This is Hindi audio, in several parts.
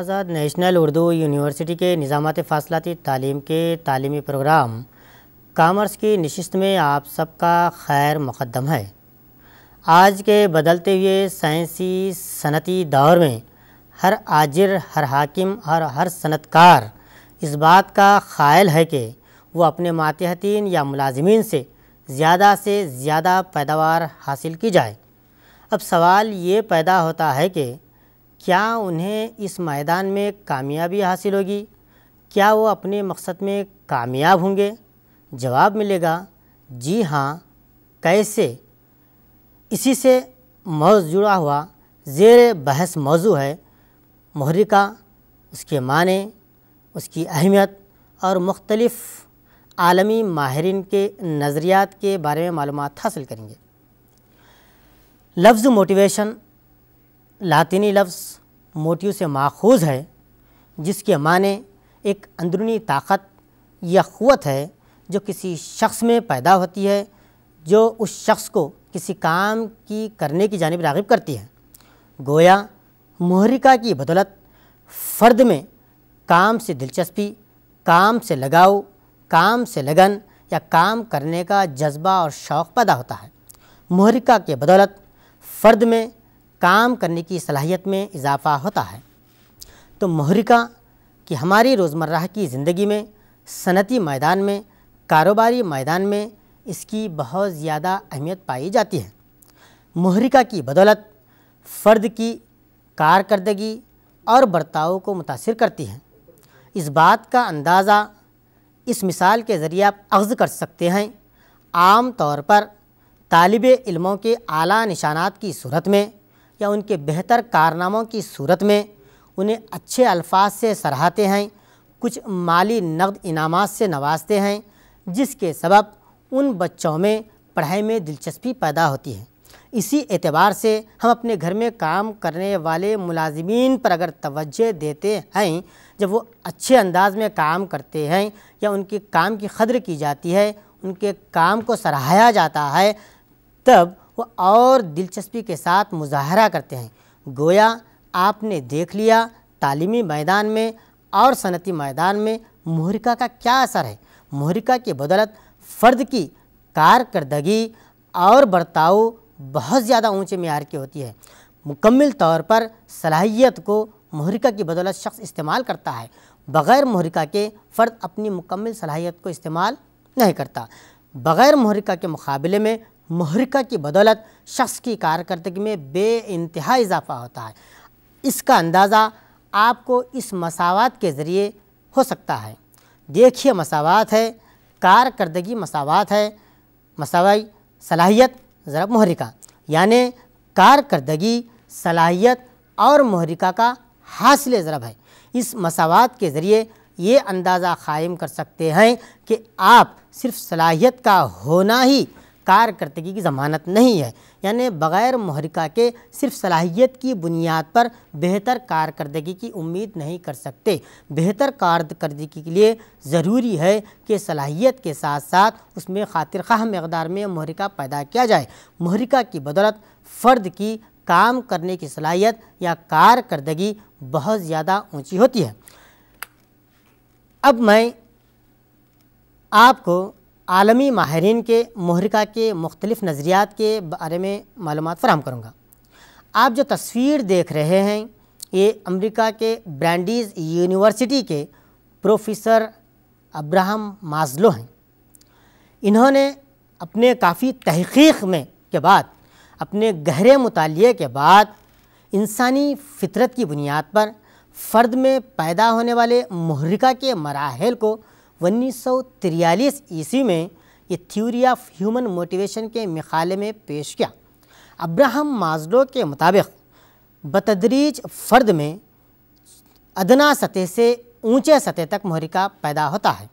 आज़ाद नेशनल उर्दू यूनिवर्सिटी के निज़ामत फासलाती तालीम के तालीमी प्रोग्राम कामर्स की नशस्त में आप सबका खैर मुक़दम है आज के बदलते हुए साइंसी सनती दौर में हर आजिर हर हाकिम और हर सनतकार इस बात का ख़ायल है कि वो अपने मातहतीन या मुलाजमीन से ज़्यादा से ज़्यादा पैदावार हासिल की जाए अब सवाल ये पैदा होता है कि क्या उन्हें इस मैदान में कामयाबी हासिल होगी क्या वो अपने मकसद में कामयाब होंगे जवाब मिलेगा जी हाँ कैसे इसी से मौज जुड़ा हुआ ज़ेर बहस मौजू है मोहरिका उसके माने उसकी अहमियत और मुख्तलफ़ आलमी माहरीन के नज़रियात के बारे में मालूम हासिल करेंगे लफ्ज़ मोटिवेशन लातिनी लफ्ज़ मोटिव से माखूज है जिसके माने एक अंदरूनी ताकत या क़वत है जो किसी शख्स में पैदा होती है जो उस शख्स को किसी काम की करने की जानब रागब करती है गोया मोहरिका की बदौलत फ़र्द में काम से दिलचस्पी काम से लगाव काम से लगन या काम करने का जज्बा और शौक़ पैदा होता है मोहरिका के बदौलत फ़र्द में काम करने की सलाहियत में इजाफा होता है तो महरिका कि हमारी रोज़मर्रा की ज़िंदगी में सनती मैदान में कारोबारी मैदान में इसकी बहुत ज़्यादा अहमियत पाई जाती है महरिका की बदौलत फ़र्द की कारकर्दगी और बर्ताव को मुतासर करती है इस बात का अंदाज़ा इस मिसाल के ज़रिए आप अख्ज़ कर सकते हैं आम तौर पर तालब इल्मों के आला निशानात की सूरत में या उनके बेहतर कारनामों की सूरत में उन्हें अच्छे अल्फाज से सराहते हैं कुछ माली नकद इनाम से नवाजते हैं जिसके सबब उन बच्चों में पढ़ाई में दिलचस्पी पैदा होती है इसी एतबार से हम अपने घर में काम करने वाले मुलाजमीन पर अगर तवज्जो देते हैं जब वो अच्छे अंदाज में काम करते हैं या उनके काम की कदर की जाती है उनके काम को सराहाया जाता है तब वो और दिलचस्पी के साथ मुजाहरा करते हैं गोया आपने देख लिया तालीमी मैदान में और सनती मैदान में मुहरिका का क्या असर है मुहरिका के बदौलत फ़र्द की कारकरदगी और बर्ताव बहुत ज़्यादा ऊंचे मीर की होती है मुकम्मल तौर पर सलाहियत को मुहरिका की बदौलत शख्स इस्तेमाल करता है बग़ैर मुहरिका के फ़र्द अपनी मुकम्मल सलाहियत को इस्तेमाल नहीं करता बग़ैर मुहरिका के मुकाबले में महरिका की बदौलत शख्स की कारकर्दगी में बे इंतहा इजाफा होता है इसका अंदाज़ा आपको इस मसावत के ज़रिए हो सकता है देखिए मसावत है कारकर्दगी मसावत है मसावई सलाहियत जरा महरिका यानि कारकर्दगी सलाहियत और महरिका का हासिल ज़रब है इस मसावत के ज़रिए ये अंदाज़ा क़ायम कर सकते हैं कि आप सिर्फ सलाहियत का होना ही कारकर्दगी की ज़मानत नहीं है यानी बग़ैर महरिका के सिर्फ सलाहियत की बुनियाद पर बेहतर कारकर्दगी की उम्मीद नहीं कर सकते बेहतर कारदगी के लिए ज़रूरी है कि सलाहियत के साथ साथ उसमें खातिर खा मकदार में महरिका पैदा किया जाए महरिका की बदौलत फ़र्द की काम करने की सलाहियत या कारकर्दगी बहुत ज़्यादा ऊँची होती है अब मैं आपको आलमी माहरीन के महरिका के मुख्तलिफ़ नज़रियात के बारे में मालूम फ़राम करूँगा आप जो तस्वीर देख रहे हैं ये अमरीका के ब्रांडीज़ यूनिवर्सिटी के प्रोफेसर अब्राहम माजलो हैं इन्होंने अपने काफ़ी तहकीक में के बाद अपने गहरे मुताले के बाद इंसानी फितरत की बुनियाद पर फ़र्द में पैदा होने वाले महरिका के मराहल को उन्नीस सौ ईस्वी में ये थ्योरी ऑफ ह्यूमन मोटिवेशन के मखाले में पेश किया अब्राहम माजलो के मुताबिक बतदरीज फ़र्द में अदना सतह से ऊंचे सतह तक महरिका पैदा होता है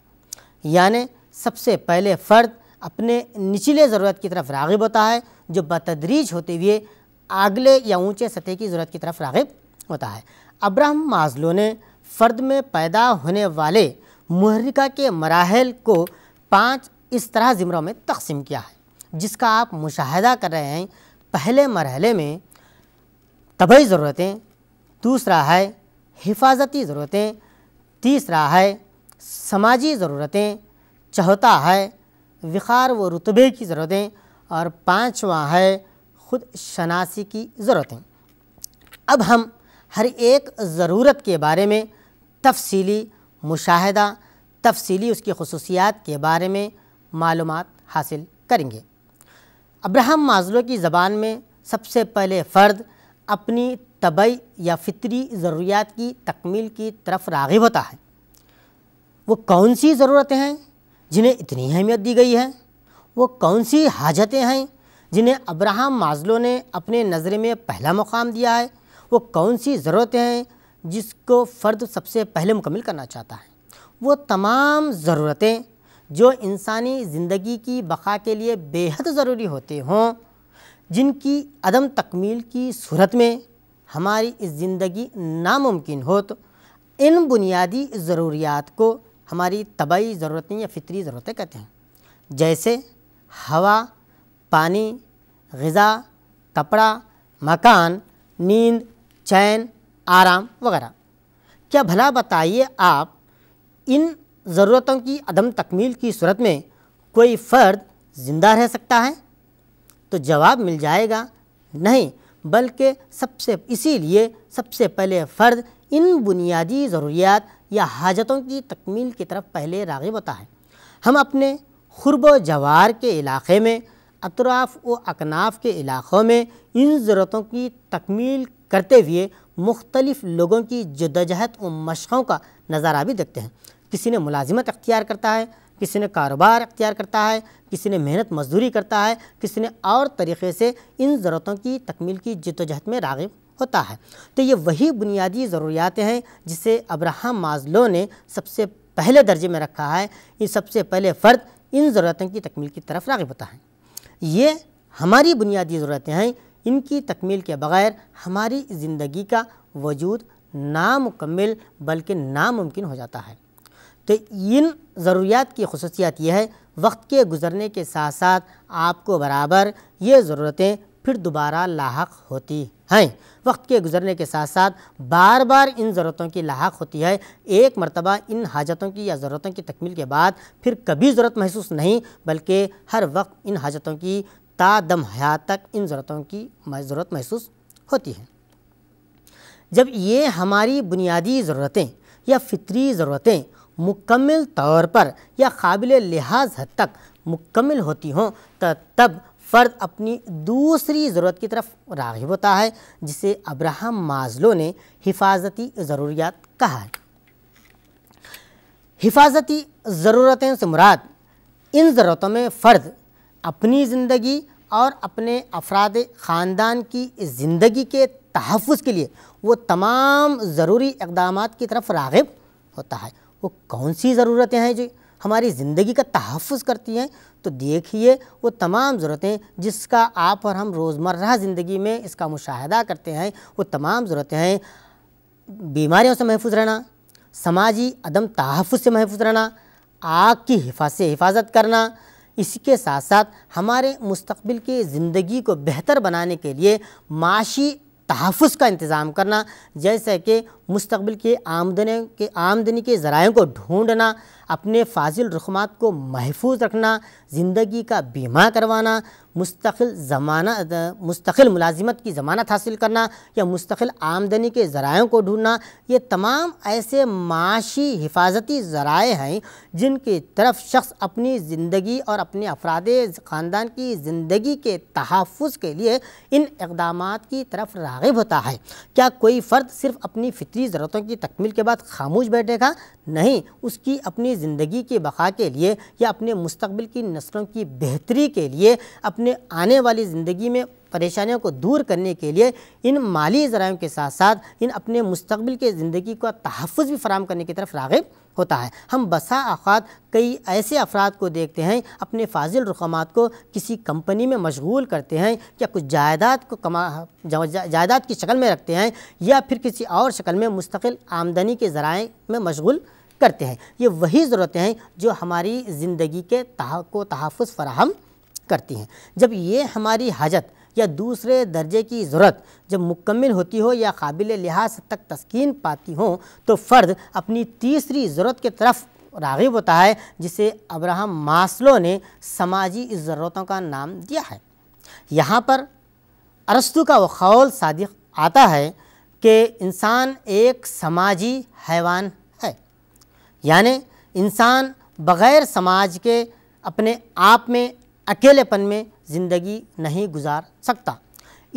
यानि सबसे पहले फ़र्द अपने निचले ज़रूरत की तरफ रागब होता है जो बतदरीज होते हुए अगले या ऊंचे सतह की ज़रूरत की तरफ रागब होता है अब्राहम माजलो ने फ़र्द में पैदा होने वाले मुहर्रिका के मराहल को पाँच इस तरह ज़मरों में तकसीम किया है जिसका आप मुशाहदा कर रहे हैं पहले मरहले में तबई ज़रूरतें दूसरा है हिफाजती ज़रूरतें तीसरा है समाजी ज़रूरतें चौथा है विखार व रुतबे की ज़रूरतें और पांचवा है ख़ुद शनासी की ज़रूरतें अब हम हर एक ज़रूरत के बारे में तफसीली मुशाहदा तफसीली उसकी खसूसियात के बारे में मालूम हासिल करेंगे अब्राहम माजलो की ज़बान में सबसे पहले फ़र्द अपनी तबई या फितरी ज़रूरियात की तकमील की तरफ रागिब होता है वो कौन सी ज़रूरतें हैं जिन्हें इतनी अहमियत दी गई है वो कौन सी हाजतें हैं जिन्हें अब्राहम माजलो ने अपने नज़र में पहला मुकाम दिया है वो कौन सी ज़रूरतें हैं जिसको फ़र्द सबसे पहले मुकम्मल करना चाहता है वो तमाम ज़रूरतें जो इंसानी ज़िंदगी की बका के लिए बेहद ज़रूरी होते हों जिनकी अदम तकमील की सूरत में हमारी इस ज़िंदगी नामुमकिन हो तो इन बुनियादी ज़रूरियात को हमारी तबाई ज़रूरतें या फितरी ज़रूरतें कहते हैं जैसे हवा पानी गज़ा कपड़ा मकान नींद चैन आराम वगैरह क्या भला बताइए आप इन ज़रूरतों की अदम तकमील की सूरत में कोई फ़र्द ज़िंदा रह सकता है तो जवाब मिल जाएगा नहीं बल्कि सबसे इसीलिए सबसे पहले फ़र्द इन बुनियादी ज़रूरियात या हाजतों की तकमील की तरफ पहले रागब होता है हम अपने खुरब जवार के इलाक़े में अतराफ़ व अकनाफ़ के इलाक़ों में इन ज़रूरतों की तकमील करते हुए मुख्तलिफ लोगों की जदोजहद व मशक़ों का नज़ारा भी देखते हैं किसी ने मुलाजिमत अख्तियार करता है किसी ने कारोबार अख्तियार करता है किसी ने मेहनत मजदूरी करता है किसी ने और तरीक़े से इन ज़रूरतों की तकमील की जदोजहद में रागब होता है तो ये वही बुनियादी ज़रूरियातें हैं जिसे अब्राहम माजलो ने सबसे पहले दर्जे में रखा है ये सबसे पहले फ़र्द इन ज़रूरतों की तकमील की तरफ रागब होता है ये हमारी बुनियादी ज़रूरतें हैं इनकी तकमील के बग़ैर हमारी ज़िंदगी का वजूद नामुकम्मिल बल्कि नामुमकिन हो जाता है तो इन ज़रूरियात की खसूसियात यह है वक्त के गुज़रने के साथ साथ आपको बराबर ये ज़रूरतें फिर दोबारा लाक होती हैं वक्त के गुजरने के साथ साथ बार बार इन ज़रूरतों की लाक होती है एक मरतबा इन हाजतों की या ज़रूरतों की तकमील के बाद फिर कभी ज़रूरत महसूस नहीं बल्कि हर वक्त इन हाजतों की ता दम हयात तक इन ज़रूरतों की ज़रूरत महसूस होती है जब ये हमारी बुनियादी ज़रूरतें या फितरी ज़रूरतें मुकम्मल तौर पर या काबिल लिहाज हद तक मुकम्मल होती हों तब फ़र्द अपनी दूसरी ज़रूरत की तरफ रागब होता है जिसे अब्राहम माजलो ने हिफाजती ज़रूरियात कहा है हिफाजती ज़रूरतें से मुराद इन ज़रूरतों में फ़र्द अपनी ज़िंदगी और अपने अफराद ख़ानदान की ज़िंदगी के तहफ़ के लिए वो तमाम ज़रूरी इकदाम की तरफ रागब होता है वो कौन सी ज़रूरतें हैं जो हमारी ज़िंदगी का तहफ़ करती हैं तो देखिए वो तमाम ज़रूरतें जिसका आप और हम रोज़मर्रा ज़िंदगी में इसका मुशाह करते हैं वो तमाम ज़रूरतें हैं बीमारियों से महफूज रहना समाजी अदम तहफ़ से महफूज रहना आग की हिफाज से हिफाजत करना इसके साथ साथ हमारे मुस्तबिल की ज़िंदगी को बेहतर बनाने के लिए माशी तहफ़ का इंतज़ाम करना जैसे कि मुस्तबिल की आमदनी के आमदनी के ज़रायों को ढूँढना अपने फाजिल रखमात को महफूज रखना ज़िंदगी का बीमा करवाना मुस्तकिल जमाना मुस्तकिल मुलाजमत की ज़मानत हासिल करना या मुस्तकिल आमदनी के ज़रायों को ढूँढना ये तमाम ऐसे माशी हिफाजती ज़राए हैं जिनके तरफ शख्स अपनी ज़िंदगी और अपने अफराद ख़ानदान की ज़िंदगी के तहफ़ के लिए इन इकदाम की तरफ रागब होता है क्या कोई फ़र्द सिर्फ अपनी फितरी ज़रूरतों की तकमील के बाद खामोश बैठेगा नहीं उसकी अपनी ज़िंदगी के बका के लिए या अपने मुस्तबिल की नस्लों की बेहतरी के लिए अपने आने वाली ज़िंदगी में परेशानियों को दूर करने के लिए इन माली ज़रायों के साथ साथ इन अपने मुस्तबिल के ज़िंदगी का तहफ़ भी फराम करने की तरफ रागब होता है हम बसा अवत कई ऐसे अफराद को देखते हैं अपने फाजिल रकाम को किसी कंपनी में मशगूल करते हैं या कुछ जायदाद को कमा जायदाद की शक्ल में रखते हैं या फिर किसी और शक्ल में मुस्तकिल आमदनी के ज़राए में मशगूल करते हैं ये वही ज़रूरतें हैं जो हमारी ज़िंदगी के तह को तहफ़ फ़राहम करती हैं जब ये हमारी हाजत या दूसरे दर्जे की ज़रूरत जब मुकम्मल होती हो या काबिल लिहाज तक तस्किन पाती हो तो फ़र्द अपनी तीसरी ज़रूरत के तरफ रागिब होता है जिसे अब्राहम मास्लो ने समाजी ज़रूरतों का नाम दिया है यहाँ पर अरस्तु का वखौल सादिक आता है कि इंसान एक समाजी हैवान यानि इंसान बग़ैर समाज के अपने आप में अकेलेपन में ज़िंदगी नहीं गुजार सकता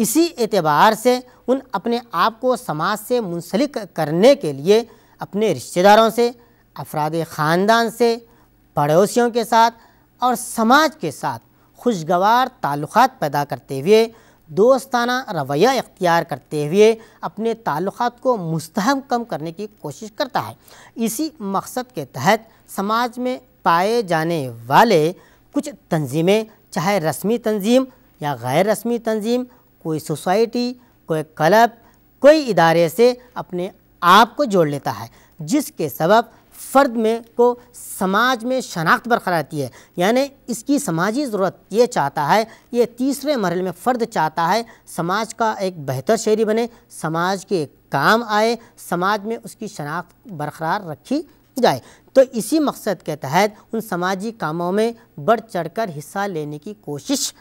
इसी एतबार से उन अपने आप को समाज से मुंसलिक करने के लिए अपने रिश्तेदारों से अफराद ख़ानदान से पड़ोसियों के साथ और समाज के साथ खुशगवार ताल्लुक़ात पैदा करते हुए दोस्ताना रवैया इख्तियार करते हुए अपने ताल्लुक़ को मुस्तहम कम करने की कोशिश करता है इसी मकसद के तहत समाज में पाए जाने वाले कुछ तंजीमें चाहे रस्मी तंजीम या गैर रस्मी तंजीम कोई सोसाइटी कोई क्लब कोई इदारे से अपने आप को जोड़ लेता है जिसके सबब फ़र्द में को समाज में शनाख्त बरकरार रहती है यानी इसकी समाजी ज़रूरत ये चाहता है ये तीसरे मरल में फ़र्द चाहता है समाज का एक बेहतर शहरी बने समाज के काम आए समाज में उसकी शनाख्त बरकरार रखी जाए तो इसी मकसद के तहत उन समाजी कामों में बढ़ चढ़कर हिस्सा लेने की कोशिश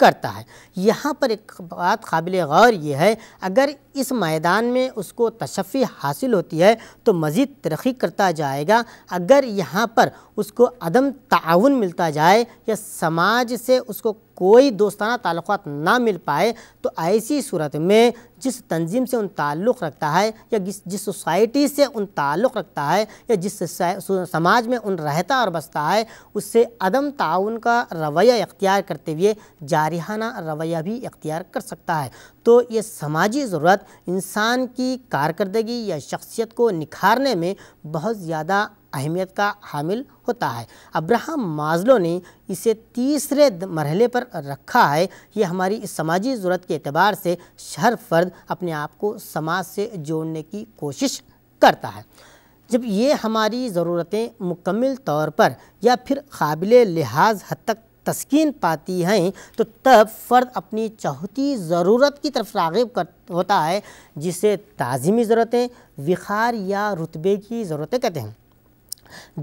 करता है यहाँ पर एक बात काबिल गौर ये है अगर इस मैदान में उसको तशफ़ी हासिल होती है तो मज़ीद तरक्की करता जाएगा अगर यहाँ पर उसको अदम ताउन मिलता जाए या समाज से उसको कोई दोस्ताना ताल्लुक ना मिल पाए तो ऐसी सूरत में जिस तंजीम से उन ताल्लुक़ रखता है या जिस जिस सोसाइटी से उन ताल्लुक़ रखता है या जिस समाज में उन रहता और बसता है उससे अदम ताउन का रवैया इख्तियार करते हुए जारहाना रवैया भी इख्तियार कर सकता है तो ये समाजी ज़रूरत इंसान की कारकर्दगी या शख्सियत को निखारने में बहुत ज़्यादा अहमियत का हामिल होता है अब्राहम माजलो ने इसे तीसरे मरहले पर रखा है ये हमारी समाजी ज़रूरत के अतबार से हर फर्द अपने आप को समाज से जोड़ने की कोशिश करता है जब ये हमारी ज़रूरतें मुकम्मल तौर पर या फिर काबिल लिहाज हद तक तस्किन पाती हैं तो तब फ़र्द अपनी चौथी ज़रूरत की तरफ रागब कर होता है जिसे ताज़ीमी ज़रूरतें विखार या रुतबे की ज़रूरतें कहते हैं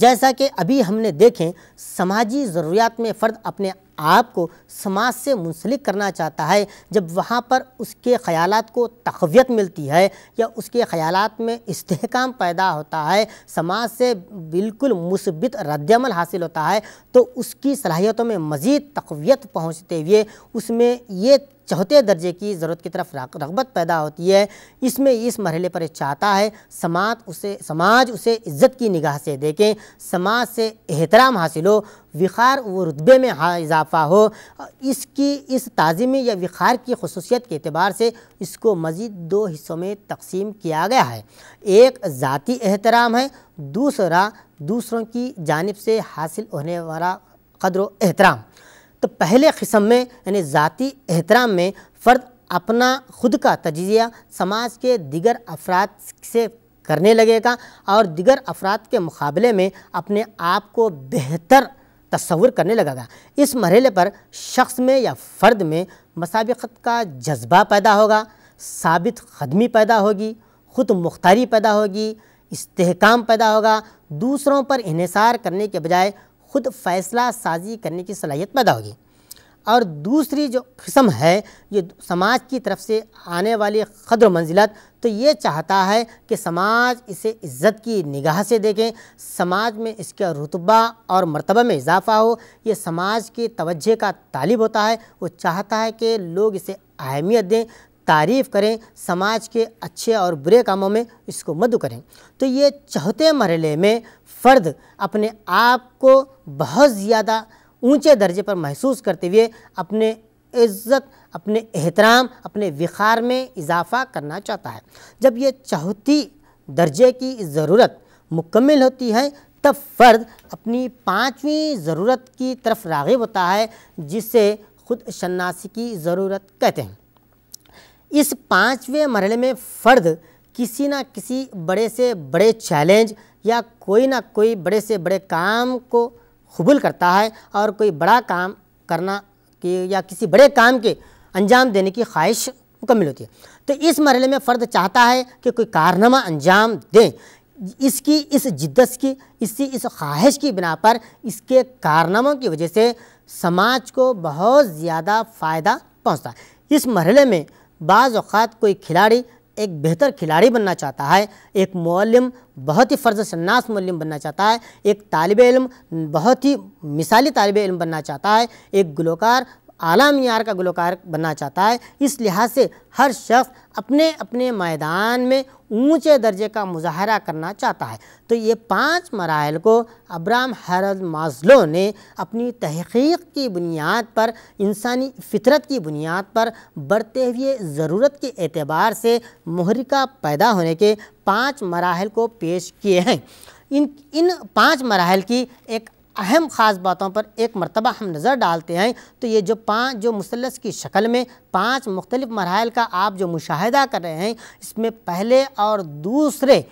जैसा कि अभी हमने देखें समाजी ज़रूरियात में फ़र्द अपने आपको समाज से मुंसलिक करना चाहता है जब वहाँ पर उसके ख्याल को तकवीत मिलती है या उसके ख्याल में इस्तेकाम पैदा होता है समाज से बिल्कुल मुसबित रद्दमल हासिल होता है तो उसकी सलाहियतों में मज़ीद तकवीत पहुँचते हुए उसमें ये चौथे दर्जे की ज़रूरत की तरफ रगबत पैदा होती है इसमें इस मरहले पर चाहता है समाज उसे समाज उसे इज़्ज़त की निगाह से देखें समाज से एहतराम हासिल हो विखार व रुतबे में इजाफा इजाफा हो इसकी इस ताज़ीमी या विखार की खसूसियत के अतबार से इसको मज़ीद दो हिस्सों में तकसीम किया गया है एक ज़ाती एहतराम है दूसरा दूसरों की जानब से हासिल होने वाला कदर एहतराम तो पहले कस्म में यानी ज़ाती एहतराम में फ़र्द अपना खुद का तजिया समाज के दिगर अफराद से करने लगेगा और दिगर अफराद के मुकाबले में अपने आप को बेहतर तस्वुर करने लगेगा इस मरहले पर शख्स में या फ़र्द में मसाबत का जज्बा पैदा होगा साबित खदमी पैदा होगी ख़ुद मुख्तारी पैदा होगी इस्तेकाम पैदा होगा दूसरों पर इसार करने के बजाय ख़ुद फ़ैसला साजी करने की सलाहियत पैदा होगी और दूसरी जो किस्म है ये समाज की तरफ से आने वाली ख़द्र मंजिलत तो ये चाहता है कि समाज इसे इज़्ज़त की निगाह से देखें समाज में इसका रुतबा और मरतबा में इजाफ़ा हो ये समाज की तवज्जे का तालिब होता है वो चाहता है कि लोग इसे अहमियत दें तारीफ़ करें समाज के अच्छे और बुरे कामों में इसको मदद करें तो ये चौथे मरले में फ़र्द अपने आप को बहुत ज़्यादा ऊंचे दर्जे पर महसूस करते हुए अपने इज़्ज़त अपने एहतराम अपने विखार में इजाफ़ा करना चाहता है जब ये चौथी दर्जे की ज़रूरत मुकम्मल होती है तब फ़र्द अपनी पाँचवीं ज़रूरत की तरफ रागब होता है जिसे खुद शन्नासी की ज़रूरत कहते हैं इस पाँचवें मरहले में फ़र्द किसी ना किसी बड़े से बड़े चैलेंज या कोई ना कोई बड़े से बड़े काम को कबूल करता है और कोई बड़ा काम करना कि या किसी बड़े काम के अंजाम देने की ख्वाहिश मुकम्मिल होती है तो इस मरहले में फ़र्द चाहता है कि कोई कारनामा अंजाम दें इसकी इस जिद्दत की इसी इस ख्वाहिश की बिना पर इसके कारनामों की वजह से समाज को बहुत ज़्यादा फ़ायदा पहुँचता है इस मरहले में बाज़ात कोई खिलाड़ी एक बेहतर खिलाड़ी बनना चाहता है एक मौलम बहुत ही फ़र्ज शन्नास मौलम बनना चाहता है एक तालब इलम बहुत ही मिसाली तालब इलम बनना चाहता है एक गलोकार आला मीर का गुलकार बनना चाहता है इस लिहाज से हर शख्स अपने अपने मैदान में ऊंचे दर्जे का मुजाहरा करना चाहता है तो ये पांच मराइल को अब्राम हरद माजलो ने अपनी तहकीक की बुनियाद पर इंसानी फितरत की बुनियाद पर बढ़ते हुए ज़रूरत के एतबार से महरिका पैदा होने के पांच मराहल को पेश किए हैं इन इन पांच मराहल की एक अहम ख़ास बातों पर एक मरतबा हम नज़र डालते हैं तो ये जो पाँच जो मुसलस की शक्ल में पाँच मुख्तलिफ़ मरहल का आप जो मुशाहिदा कर रहे हैं इसमें पहले और दूसरे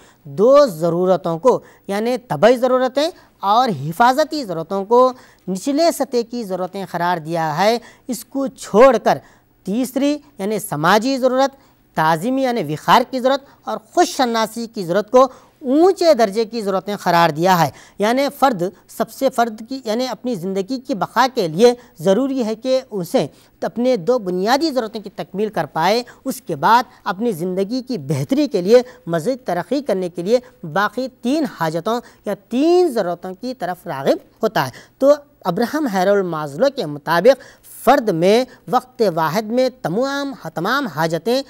दो ज़रूरतों को यानी तबई ज़रूरतें और हिफाजती ज़रूरतों को निचले सतह की ज़रूरतें करार दिया है इसको छोड़ कर तीसरी यानी समाजी ज़रूरत ताज़िमी यानी विखार की ज़रूरत और खुश की ज़रूरत को ऊंचे दर्जे की ज़रूरतें करार दिया है यानी फ़र्द सबसे फ़र्द की यानी अपनी ज़िंदगी की बका के लिए ज़रूरी है कि उसे अपने दो बुनियादी ज़रूरतों की तकमील कर पाए उसके बाद अपनी ज़िंदगी की बेहतरी के लिए मज़ीद तरक्की करने के लिए बाकी तीन हाजतों या तीन ज़रूरतों की तरफ रागब होता है तो अब्राहम हैरोल माजलो के मुताबिक फ़र्द में वक्त वाहद में तमाम तमाम हाजतें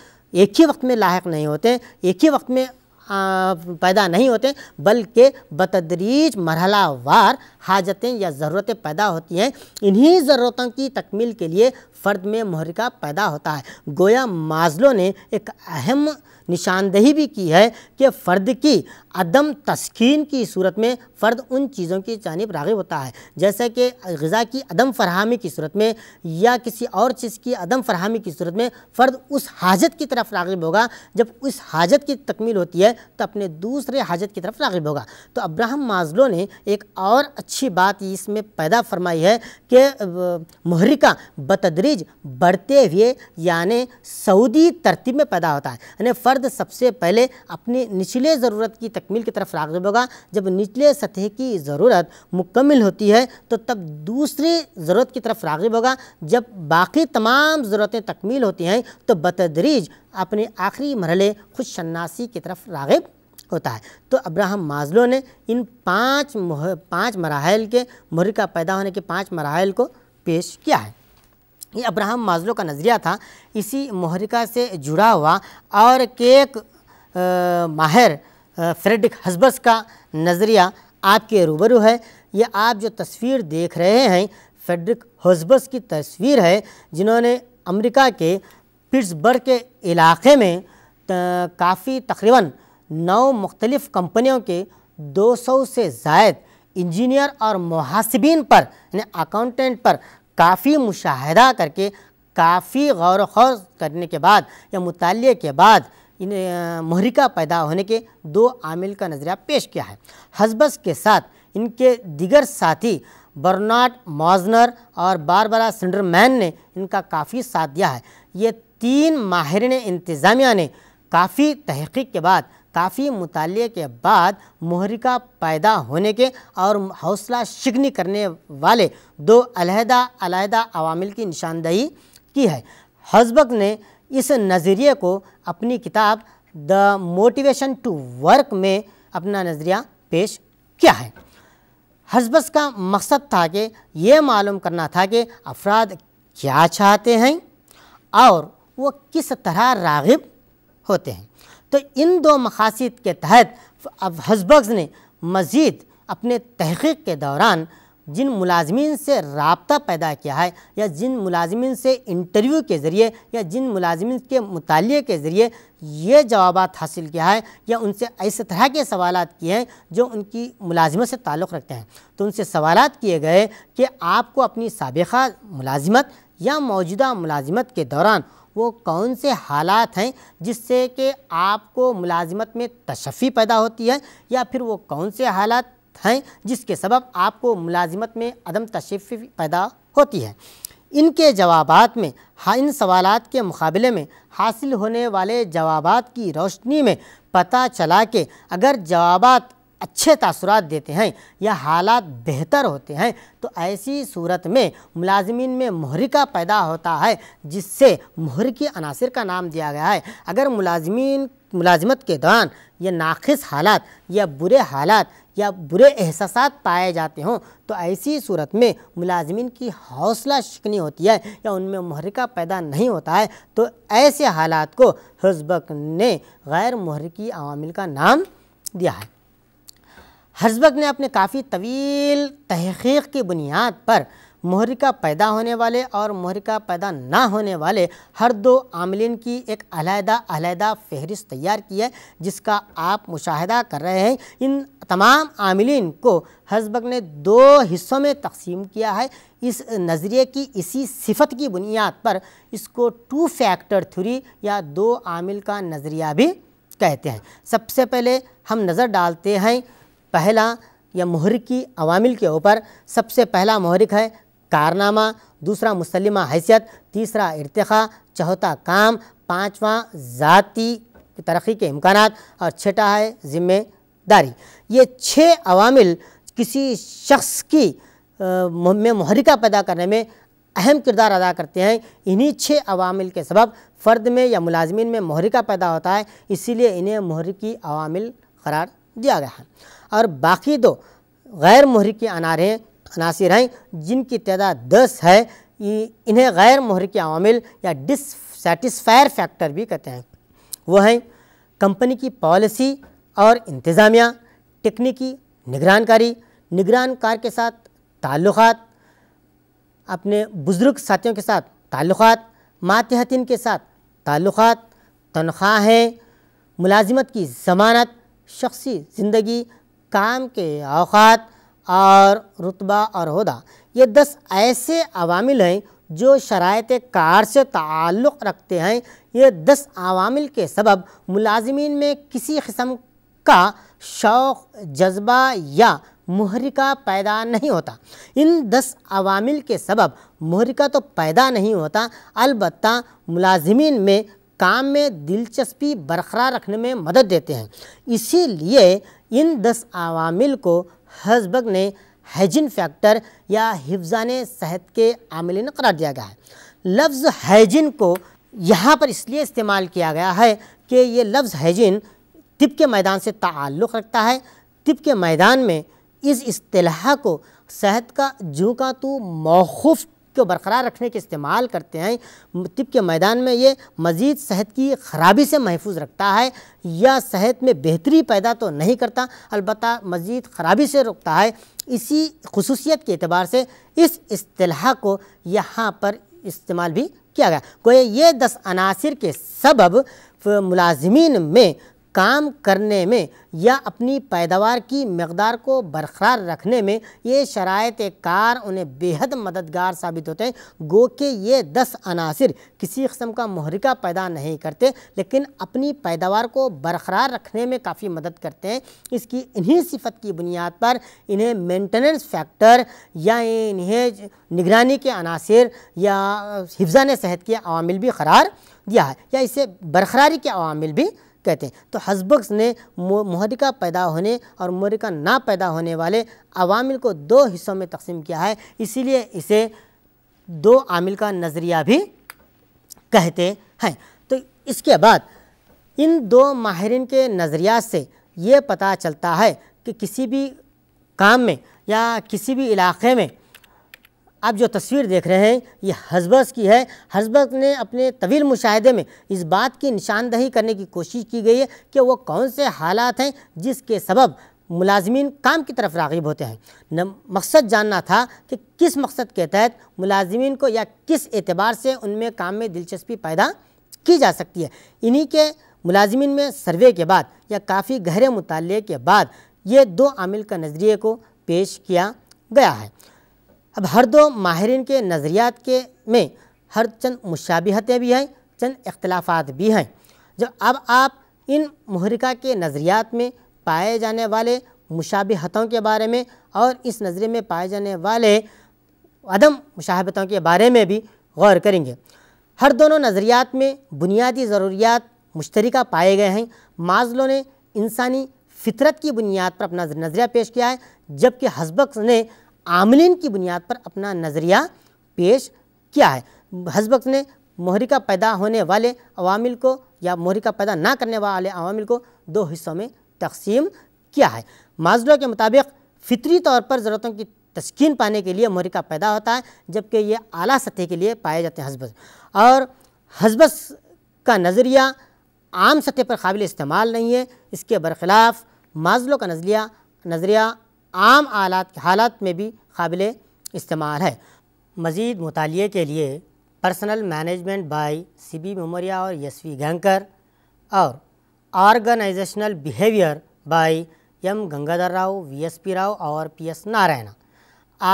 एक ही वक्त में लाक नहीं होते एक ही वक्त में पैदा नहीं होते बल्कि बतदरीज मरहलावार हाजतें या ज़रूरतें पैदा होती हैं इन्हीं ज़रूरतों की तकमील के लिए फ़र्द में महरिका पैदा होता है गोया माजलों ने एक अहम निशानदेही भी की है कि फ़र्द की अदम तस्किन की सूरत में फ़र्द उन चीज़ों की जानब रागब होता है जैसे कि गज़ा की अदम फरहमी की सूरत में या किसी और चीज़ की अदम फरहमी की सूरत में फ़र्द उस हाजत की तरफ रागब होगा जब उस हाजत की तकमील होती है तो अपने दूसरे हाजत की तरफ रागब होगा तो अब्राहम माजलो ने एक और अच्छी बात इसमें पैदा फरमाई है कि महरिका बतदरीज बढ़ते हुए यानि सऊदी तरतीब में पैदा होता है यानी फ़र्द सबसे पहले अपनी निचले ज़रूरत की तकमील की तरफ रागब होगा जब निचले सतह की ज़रूरत मुकम्मल होती है तो तब दूसरी ज़रूरत की तरफ रागब होगा जब बाकी तमाम ज़रूरतें तकमील होती हैं तो बतदरीज अपने आखिरी मरहले खुद की तरफ रागब होता है तो अब्राहम माजलो ने इन पाँच पाँच मराहल के मुहर पैदा होने के पाँच मराहल को पेश किया है ये अब्राहम माजलो का नज़रिया था इसी मुहरिका से जुड़ा हुआ और केक माहिर फ्रेडरिक हजबस का नज़रिया आपके रूबरू है ये आप जो तस्वीर देख रहे हैं फ्रेडरिक हसबर्स की तस्वीर है जिन्होंने अमेरिका के पिट्सबर्ग के इलाके में काफ़ी तकरीबन नौ मुख्तलिफ़ कंपनियों के 200 से जायद इंजीनियर और मुहासिबीन पर यानी अकाउंटेंट पर काफ़ी मुशाह करके काफ़ी गौर ख़ौर करने के बाद या मुताले के बाद इन महरिका पैदा होने के दो आमिल का नज़रिया पेश किया है हजबस के साथ इनके दिगर साथी बर्नाड मॉजनर और बारबरा सिंडरमैन ने इनका काफ़ी साथ दिया है ये तीन माहरीन इंतज़ामिया ने काफ़ी तहकीक के बाद काफ़ी मुताले के बाद महरिका पैदा होने के और हौसला शिकनी करने वाले दो अलहदा अलहदा अवामिल की निशानदही की है हजबक ने इस नज़रिए को अपनी किताब द मोटिवेशन टू वर्क में अपना नज़रिया पेश किया है हजबस का मकसद था कि यह मालूम करना था कि अफराद क्या चाहते हैं और वो किस तरह रागब होते हैं तो इन दो मकासद के तहत अब हजबग्स ने मज़ीद अपने तहकीक के दौरान जिन मुलाजमीन से रबता पैदा किया है या जिन मुलाजमीन से इंटरव्यू के ज़रिए या जिन मुलाजमीन के मुताले के ज़रिए ये जवाब हासिल किया है या उनसे ऐसे तरह के सवाल किए हैं जो उनकी मुलाजमत से ताल्लुक़ रखते हैं तो उनसे सवाल किए गए कि आपको अपनी सबका मुलाजमत या मौजूदा मुलाजमत के दौरान वो कौन से हालात हैं जिससे कि आपको मुलाजमत में तशफ़ी पैदा होती है या फिर वो कौन से हालात हैं जिसके सबब आपको मुलाजिमत में अदम तशफ़ पैदा होती है इनके जवाब में इन सवालात के मुकाबले में हासिल होने वाले जवाब की रोशनी में पता चला कि अगर जवाब अच्छे तसरत देते हैं या हालात बेहतर होते हैं तो ऐसी सूरत में मुलाजमीन में मोहर पैदा होता है जिससे मुहरिकी की अनासर का नाम दिया गया है अगर मुलाजमीन मुलाजमत के दौरान ये नाखिस हालात या बुरे हालात या बुरे एहसास पाए जाते हों तो ऐसी सूरत में मुलाजमीन की हौसला शिकनी होती है या उनमें महरिका पैदा नहीं होता है तो ऐसे हालात को हजबक ने गैर महरिकी अवामिल का नाम दिया है हजबक ने अपने काफ़ी तवील तहकीक की बुनियाद पर मोहरिका पैदा होने वाले और मोहरिका पैदा ना होने वाले हर दो आमलिन की एक अलहदा अलहदा फहरिस्त तैयार की है जिसका आप मुशाहदा कर रहे हैं इन तमाम आमलिन को हजबक ने दो हिस्सों में तकसीम किया है इस नज़रिए की इसी सिफत की बुनियाद पर इसको टू फैक्टर थ्री या दो आमिल का नज़रिया भी कहते हैं सबसे पहले हम नज़र डालते हैं पहला या मोहरिकी अवामिल के ऊपर सबसे पहला महरिक है कारनामा दूसरा मुसलमा हैसियत तीसरा इरतखा चौथा काम पाँचवा ज़ाती तरक्की के इम्कान और छठा है ज़िम्मेदारी ये छः अवामिल किसी शख्स की में महरिका पैदा करने में अहम किरदार अदा करते हैं इन्हीं छः अवामिल के सबब फ़र्द में या मुलाजमिन में महरिका पैदा होता है इसीलिए इन्हें महरिकी अवामिल करार दिया गया है और बाकी दो गैर महरिकी अनारे अनासर हैं जिनकी तदाद दस है इन्हें गैर महरिक अवामिल या डिससेटिसफायर फैक्टर भी कहते हैं वह हैं कंपनी की पॉलिसी और इंतज़ामिया टेक्निकी निगरानकारी निगरानकार के साथ ताल्लुक़ अपने बुज़ुर्ग साथियों के साथ ताल्लुक़ मातहतिन के साथ ताल्लुक़ तनख्वाहें मुलाजिमत की ज़मानत शख्सी ज़िंदगी काम के अवकात और रुतबा और होदा ये दस ऐसे अवामिल हैं जो शरात कार से ताल्लुक़ रखते हैं ये दस अवामिल के सबब मुलाजमीन में किसी किस्म का शौक़ जज्बा या मुहरिका पैदा नहीं होता इन दस अवामिल के सबब मुहरिका तो पैदा नहीं होता अलबत् मुलाजमीन में काम में दिलचस्पी बरकरार रखने में मदद देते हैं इसीलिए इन दस अवामिल को हजबग ने हैजिन फैक्टर या हिफजान सेहत के आमिले ने करार दिया गया है लफ्ज़ हैजिन को यहाँ पर इसलिए इस्तेमाल किया गया है कि ये लफ्ज़ हैजिन तिब के मैदान से ताल्लुक़ रखता है तिब के मैदान में इस असलाह को सेहत का जू का तो मौखुफ़ को बरकरार रखने के इस्तेमाल करते हैं तिब के मैदान में ये मज़ीद सेहत की ख़राबी से महफूज रखता है या सेहत में बेहतरी पैदा तो नहीं करता अलबत् मज़ीद ख़राबी से रुकता है इसी खसूसियत के अतबार से इस असलाह को यहाँ पर इस्तेमाल भी किया गया गोया ये दस अनासर के सबब मुलाजमीन में काम करने में या अपनी पैदावार की मकदार को बरकरार रखने में ये शरात कार उन्हें बेहद मददगार साबित होते हैं गो के ये दस अनासर किसी कस्म का महरिका पैदा नहीं करते लेकिन अपनी पैदावार को बरकरार रखने में काफ़ी मदद करते हैं इसकी इन्हीं सिफत की बुनियाद पर इन्हें मेंटेनेंस फैक्टर या इन्हें निगरानी के अनासर या हिफ्जान सेहत के अवामिल भी करार दिया है या इसे बरकरारी के अवामिल भी कहते हैं तो हजबक्स ने महरिका पैदा होने और महरिका ना पैदा होने वाले अवामिल को दो हिस्सों में तकसीम किया है इसीलिए इसे दो आमिल का नज़रिया भी कहते हैं तो इसके बाद इन दो माहरीन के नज़रिया से ये पता चलता है कि किसी भी काम में या किसी भी इलाके में आप जो तस्वीर देख रहे हैं ये हजबस की है हजबस ने अपने तवील मुशाहदे में इस बात की निशानदही करने की कोशिश की गई है कि वो कौन से हालात हैं जिसके सबब मुलाजमीन काम की तरफ रागब होते हैं न मकसद जानना था कि किस मकसद के तहत मुलाजमीन को या किस एतबार से उनमें काम में दिलचस्पी पैदा की जा सकती है इन्हीं के मुलाजमीन में सर्वे के बाद या काफ़ी गहरे मुताले के बाद ये दो आमिल का नज़रिए को पेश किया गया है अब हर दो माहरीन के नज़रियात के में हर चंद मुशाबहतें भी हैं चंद अख्तलाफात भी हैं जब अब आप इन महरिका के नज़रियात में पाए जाने वाले मुशाबहतों के बारे में और इस नज़रिए में पाए जाने वाले अदम मुशाहबतों के बारे में भी गौर करेंगे हर दोनों नज़रियात में बुनियादी ज़रूरियात मुश्तरक पाए गए हैं माजलों ने इंसानी फितरत की बुनियाद पर अपना नज़रिया पेश किया है जबकि हजबक ने आमलिन की बुनियाद पर अपना नज़रिया पेश किया है हजबक ने मोहरिका पैदा होने वाले अवामिल को या मोहरिका पैदा ना करने वाले अवामिल को दो हिस्सों में तकसीम किया है माजलो के मुताबिक फितरी तौर पर ज़रूरतों की तस्किन पाने के लिए मोहरिका पैदा होता है जबकि ये अली सतह के लिए पाए जाते हैं हजबस और हजबस का नज़रिया आम सतह पर काबिल इस्तेमाल नहीं है इसके बरखिलाफ़ माजलों का नज़रिया नज़रिया आम आलात हालात में भी काबिल इस्तेमाल है मज़ीद मताल के लिए personal management by C B Mamoria और वी गंकर और organisational behaviour by M Gangadhar Rao V S P Rao और पी एस नारायण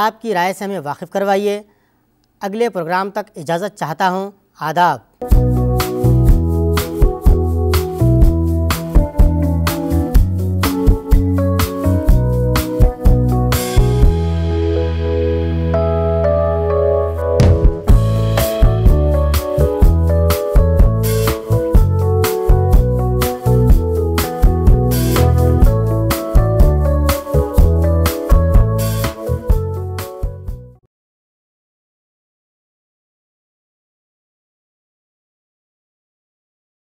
आपकी राय से हमें वाकिफ़ करवाइए अगले प्रोग्राम तक इजाज़त चाहता हूँ आदाब